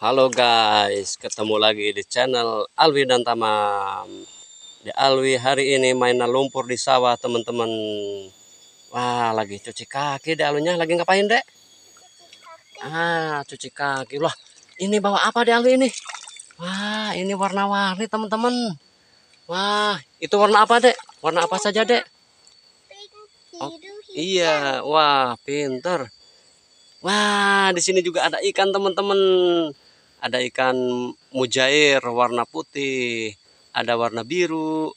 Halo guys, ketemu lagi di channel Alwi dan Tamam. Di Alwi hari ini mainan lumpur di sawah teman-teman. Wah, lagi cuci kaki di Alwinya. lagi ngapain dek? ah, cuci kaki. Wah, ini bawa apa di Alwi ini? Wah, ini warna-warni teman-teman. Wah, itu warna apa dek? Warna apa saja dek? Oh, iya, wah pinter. Wah, di sini juga ada ikan teman-teman ada ikan mujair warna putih, ada warna biru,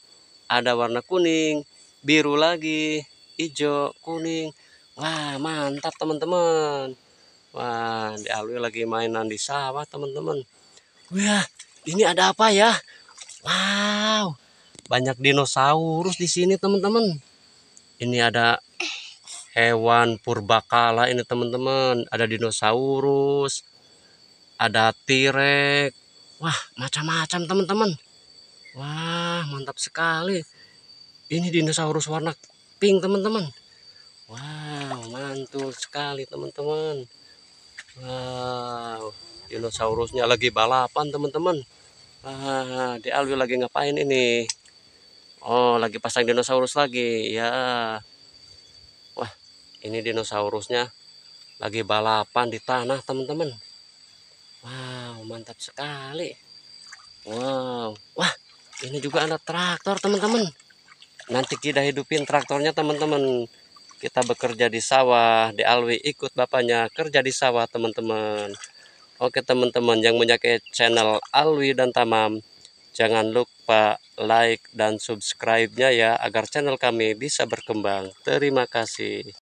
ada warna kuning, biru lagi, hijau, kuning. Wah, mantap teman-teman. Wah, di Alwi lagi mainan di sawah teman-teman. Wah, ini ada apa ya? Wow, banyak dinosaurus di sini teman-teman. Ini ada hewan purbakala ini teman-teman. Ada dinosaurus, ada tirek wah macam-macam teman-teman wah mantap sekali ini dinosaurus warna pink teman-teman wow mantul sekali teman-teman wow dinosaurusnya lagi balapan teman-teman wah di Alwi lagi ngapain ini oh lagi pasang dinosaurus lagi ya wah ini dinosaurusnya lagi balapan di tanah teman-teman Wow, mantap sekali. Wow. Wah, ini juga ada traktor, teman-teman. Nanti kita hidupin traktornya, teman-teman. Kita bekerja di sawah, di Alwi ikut bapaknya kerja di sawah, teman-teman. Oke, teman-teman yang menyake channel Alwi dan Tamam, jangan lupa like dan subscribe-nya ya agar channel kami bisa berkembang. Terima kasih.